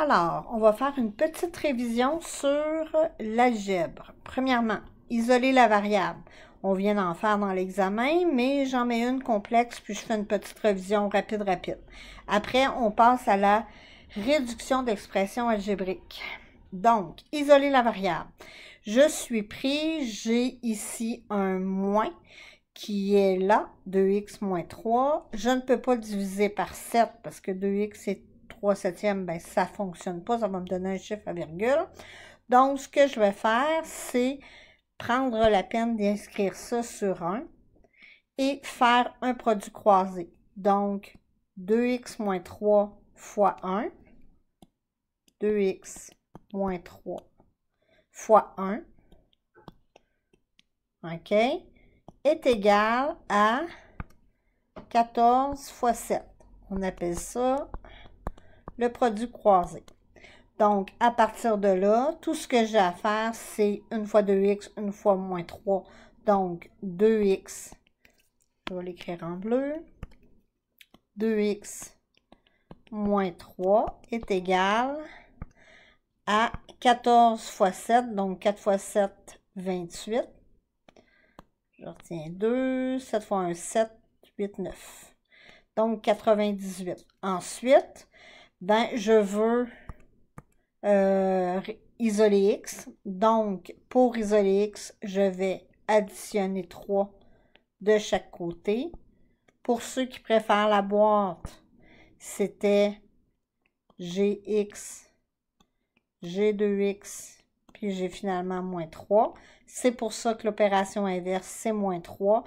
Alors, on va faire une petite révision sur l'algèbre. Premièrement, isoler la variable. On vient d'en faire dans l'examen, mais j'en mets une complexe, puis je fais une petite révision rapide, rapide. Après, on passe à la réduction d'expression algébrique. Donc, isoler la variable. Je suis pris, j'ai ici un moins qui est là, 2x moins 3. Je ne peux pas le diviser par 7 parce que 2x est 3 septièmes, ben, ça ne fonctionne pas, ça va me donner un chiffre à virgule. Donc, ce que je vais faire, c'est prendre la peine d'inscrire ça sur 1 et faire un produit croisé. Donc, 2x moins 3 fois 1, 2x moins 3 fois 1, OK, est égal à 14 fois 7. On appelle ça le produit croisé. Donc, à partir de là, tout ce que j'ai à faire, c'est une fois 2x, une fois moins 3. Donc, 2x, je vais l'écrire en bleu, 2x moins 3 est égal à 14 fois 7, donc 4 fois 7, 28. Je retiens 2, 7 fois 1, 7, 8, 9. Donc 98. Ensuite, ben, je veux euh, isoler X. Donc, pour isoler X, je vais additionner 3 de chaque côté. Pour ceux qui préfèrent la boîte, c'était gx, g2x, puis j'ai finalement moins 3. C'est pour ça que l'opération inverse, c'est moins 3,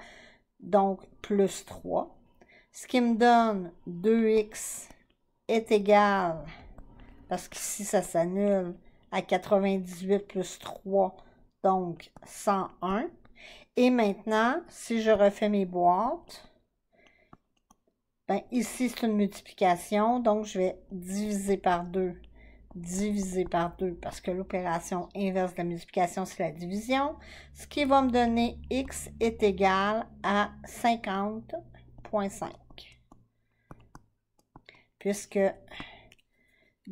donc plus 3. Ce qui me donne 2x est égal, parce qu'ici ça s'annule, à 98 plus 3, donc 101. Et maintenant, si je refais mes boîtes, ben ici c'est une multiplication, donc je vais diviser par 2 diviser par 2 parce que l'opération inverse de la multiplication, c'est la division, ce qui va me donner x est égal à 50.5 puisque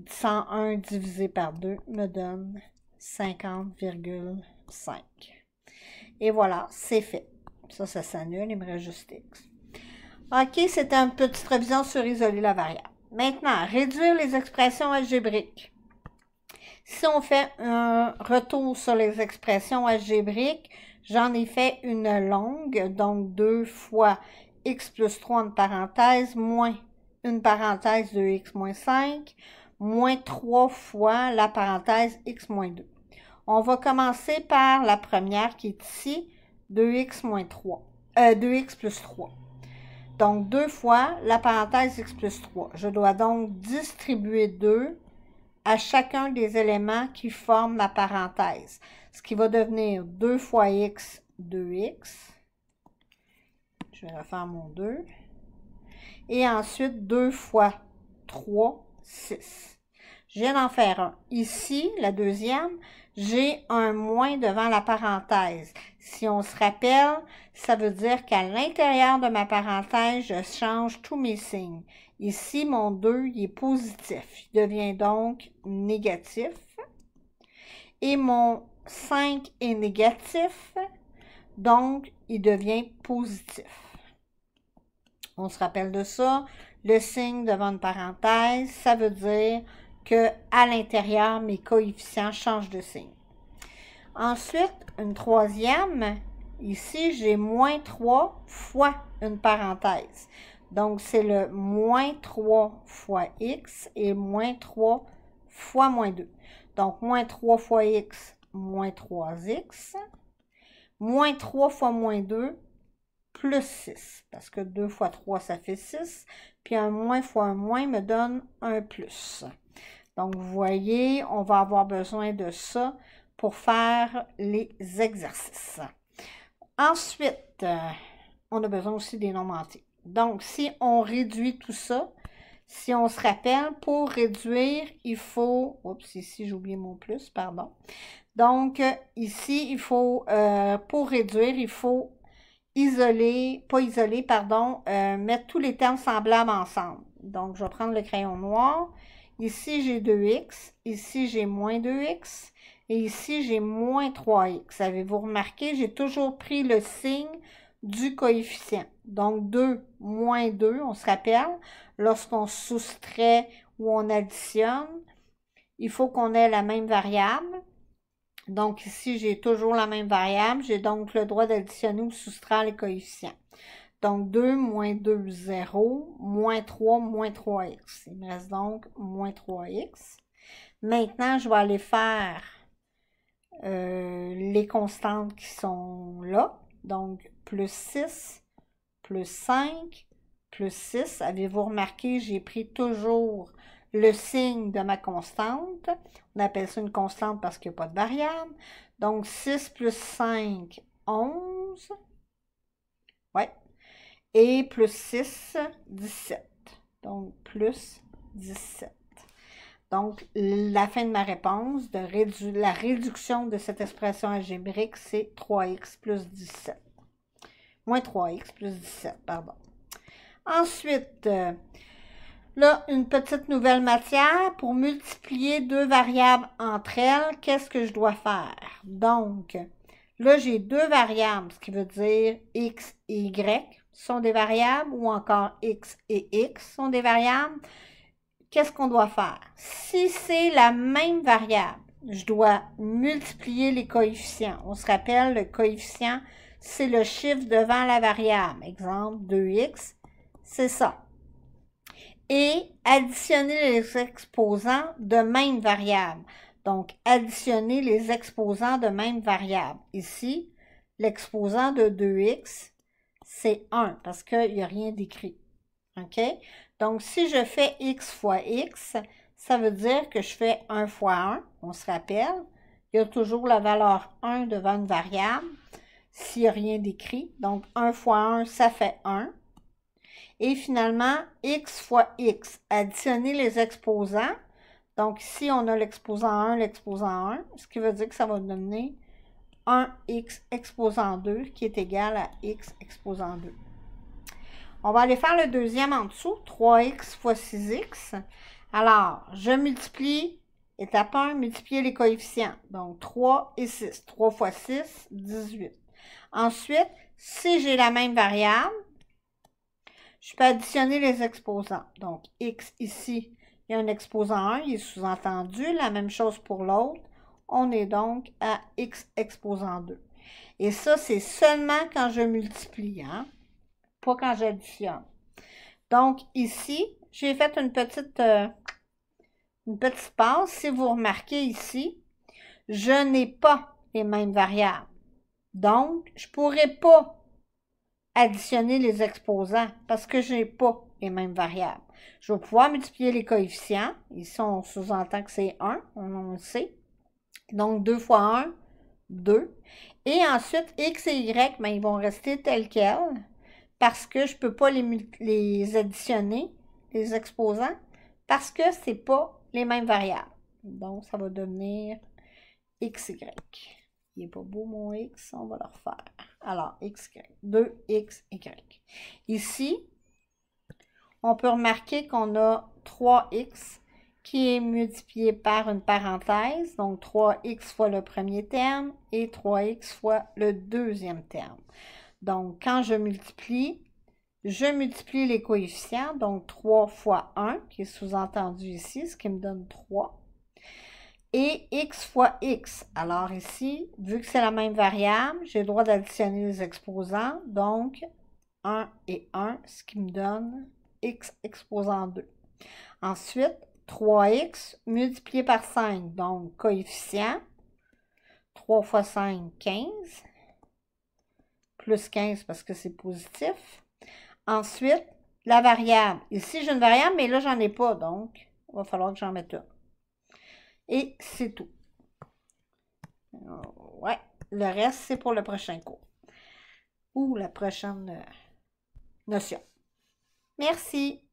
101 divisé par 2 me donne 50,5. Et voilà, c'est fait. Ça, ça s'annule, il me reste juste X. OK, c'était une petite révision sur isoler la variable. Maintenant, réduire les expressions algébriques. Si on fait un retour sur les expressions algébriques, j'en ai fait une longue, donc 2 fois x plus 3 en parenthèse, moins une parenthèse de x-5 moins moins 3 fois la parenthèse x-2. moins On va commencer par la première qui est ici, 2x 3. 2x plus 3. Donc, 2 fois la parenthèse x plus 3. Je dois donc distribuer 2 à chacun des éléments qui forment la parenthèse, ce qui va devenir 2 fois x, 2x. Je vais refaire mon 2. Et ensuite, 2 fois 3, 6. Je viens d'en faire un. Ici, la deuxième, j'ai un moins devant la parenthèse. Si on se rappelle, ça veut dire qu'à l'intérieur de ma parenthèse, je change tous mes signes. Ici, mon 2, il est positif. Il devient donc négatif. Et mon 5 est négatif, donc il devient positif. On se rappelle de ça. Le signe devant une parenthèse, ça veut dire que à l'intérieur, mes coefficients changent de signe. Ensuite, une troisième, ici, j'ai moins 3 fois une parenthèse. Donc, c'est le moins 3 fois x et moins 3 fois moins 2. Donc, moins 3 fois x, moins 3x. Moins 3 fois moins 2, plus 6, parce que 2 fois 3, ça fait 6, puis un moins fois un moins me donne un plus. Donc, vous voyez, on va avoir besoin de ça pour faire les exercices. Ensuite, euh, on a besoin aussi des nombres entiers. Donc, si on réduit tout ça, si on se rappelle, pour réduire, il faut... Oups, ici, j'ai oublié mon plus, pardon. Donc, euh, ici, il faut... Euh, pour réduire, il faut isoler, pas isolé, pardon, euh, mettre tous les termes semblables ensemble. Donc, je vais prendre le crayon noir. Ici, j'ai 2x. Ici, j'ai moins 2x. Et ici, j'ai moins 3x. Avez-vous remarqué, j'ai toujours pris le signe du coefficient. Donc, 2 moins 2, on se rappelle, lorsqu'on soustrait ou on additionne, il faut qu'on ait la même variable. Donc ici, j'ai toujours la même variable. J'ai donc le droit d'additionner ou soustraire les coefficients. Donc 2, moins 2, 0, moins 3, moins 3x. Il me reste donc moins 3x. Maintenant, je vais aller faire euh, les constantes qui sont là. Donc plus 6, plus 5, plus 6. Avez-vous remarqué, j'ai pris toujours le signe de ma constante. On appelle ça une constante parce qu'il n'y a pas de variable. Donc, 6 plus 5, 11. Ouais. Et plus 6, 17. Donc, plus 17. Donc, la fin de ma réponse, de la réduction de cette expression algébrique, c'est 3x plus 17. Moins 3x plus 17, pardon. Ensuite, euh, Là, une petite nouvelle matière pour multiplier deux variables entre elles. Qu'est-ce que je dois faire? Donc, là, j'ai deux variables, ce qui veut dire x et y sont des variables ou encore x et x sont des variables. Qu'est-ce qu'on doit faire? Si c'est la même variable, je dois multiplier les coefficients. On se rappelle, le coefficient, c'est le chiffre devant la variable. Exemple, 2x, c'est ça et additionner les exposants de même variable. Donc, additionner les exposants de même variable. Ici, l'exposant de 2x, c'est 1 parce qu'il n'y a rien d'écrit. OK? Donc, si je fais x fois x, ça veut dire que je fais 1 fois 1. On se rappelle, il y a toujours la valeur 1 devant une variable s'il n'y a rien d'écrit. Donc, 1 fois 1, ça fait 1. Et finalement, x fois x. Additionner les exposants. Donc ici, on a l'exposant 1, l'exposant 1, ce qui veut dire que ça va donner 1x exposant 2 qui est égal à x exposant 2. On va aller faire le deuxième en dessous, 3x fois 6x. Alors, je multiplie, étape 1, multiplier les coefficients. Donc, 3 et 6. 3 fois 6, 18. Ensuite, si j'ai la même variable, je peux additionner les exposants. Donc, X ici, il y a un exposant 1, il est sous-entendu. La même chose pour l'autre. On est donc à X exposant 2. Et ça, c'est seulement quand je multiplie, hein? pas quand j'additionne. Donc, ici, j'ai fait une petite, euh, une petite passe. Si vous remarquez ici, je n'ai pas les mêmes variables. Donc, je ne pourrais pas additionner les exposants parce que je n'ai pas les mêmes variables. Je vais pouvoir multiplier les coefficients. Ici, on sous-entend que c'est 1, on, le sait. Donc, 2 fois 1, 2. Et ensuite, x et y, mais ben, ils vont rester tels quels parce que je ne peux pas les, les additionner, les exposants, parce que ce n'est pas les mêmes variables. Donc, ça va devenir x xy il n'est pas beau mon x, on va le refaire. Alors, x, 2x, y. Ici, on peut remarquer qu'on a 3x qui est multiplié par une parenthèse, donc 3x fois le premier terme et 3x fois le deuxième terme. Donc, quand je multiplie, je multiplie les coefficients, donc 3 fois 1, qui est sous-entendu ici, ce qui me donne 3 et x fois x. Alors ici, vu que c'est la même variable, j'ai le droit d'additionner les exposants. Donc, 1 et 1, ce qui me donne x exposant 2. Ensuite, 3x multiplié par 5, donc coefficient. 3 fois 5, 15. Plus 15 parce que c'est positif. Ensuite, la variable. Ici, j'ai une variable, mais là, j'en ai pas, donc il va falloir que j'en mette une. Et c'est tout. Euh, ouais, le reste, c'est pour le prochain cours. Ou la prochaine euh, notion. Merci.